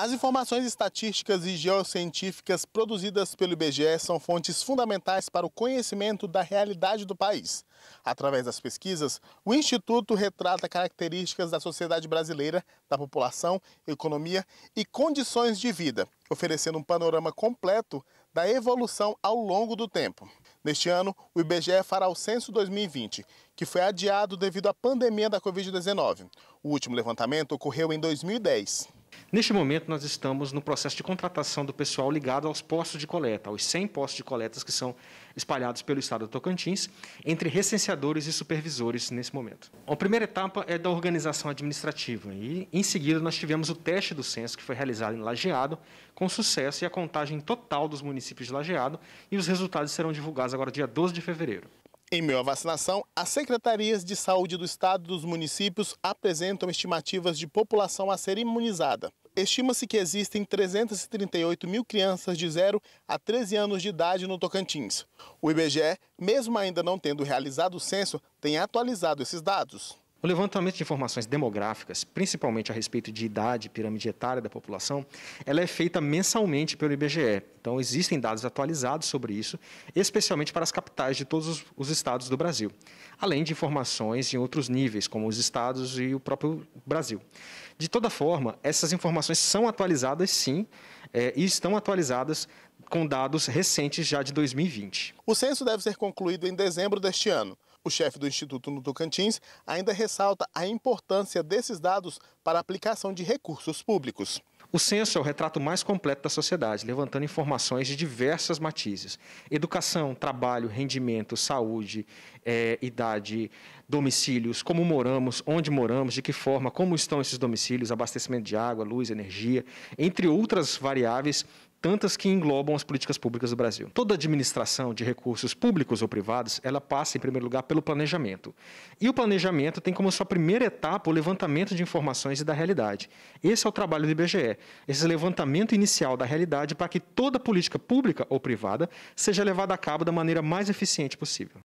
As informações estatísticas e geocientíficas produzidas pelo IBGE são fontes fundamentais para o conhecimento da realidade do país. Através das pesquisas, o Instituto retrata características da sociedade brasileira, da população, economia e condições de vida, oferecendo um panorama completo da evolução ao longo do tempo. Neste ano, o IBGE fará o Censo 2020, que foi adiado devido à pandemia da Covid-19. O último levantamento ocorreu em 2010. Neste momento, nós estamos no processo de contratação do pessoal ligado aos postos de coleta, aos 100 postos de coletas que são espalhados pelo estado do Tocantins, entre recenseadores e supervisores nesse momento. A primeira etapa é da organização administrativa e, em seguida, nós tivemos o teste do censo que foi realizado em Lajeado, com sucesso e a contagem total dos municípios de Lajeado, e os resultados serão divulgados agora dia 12 de fevereiro. Em meio à vacinação, as secretarias de saúde do estado e dos municípios apresentam estimativas de população a ser imunizada. Estima-se que existem 338 mil crianças de 0 a 13 anos de idade no Tocantins. O IBGE, mesmo ainda não tendo realizado o censo, tem atualizado esses dados. O levantamento de informações demográficas, principalmente a respeito de idade, pirâmide etária da população, ela é feita mensalmente pelo IBGE. Então, existem dados atualizados sobre isso, especialmente para as capitais de todos os estados do Brasil, além de informações em outros níveis, como os estados e o próprio Brasil. De toda forma, essas informações são atualizadas sim, é, e estão atualizadas com dados recentes já de 2020. O censo deve ser concluído em dezembro deste ano. O chefe do Instituto no Tocantins ainda ressalta a importância desses dados para a aplicação de recursos públicos. O censo é o retrato mais completo da sociedade, levantando informações de diversas matizes: educação, trabalho, rendimento, saúde, é, idade, domicílios, como moramos, onde moramos, de que forma, como estão esses domicílios, abastecimento de água, luz, energia, entre outras variáveis tantas que englobam as políticas públicas do Brasil. Toda administração de recursos públicos ou privados, ela passa, em primeiro lugar, pelo planejamento. E o planejamento tem como sua primeira etapa o levantamento de informações e da realidade. Esse é o trabalho do IBGE, esse levantamento inicial da realidade para que toda política pública ou privada seja levada a cabo da maneira mais eficiente possível.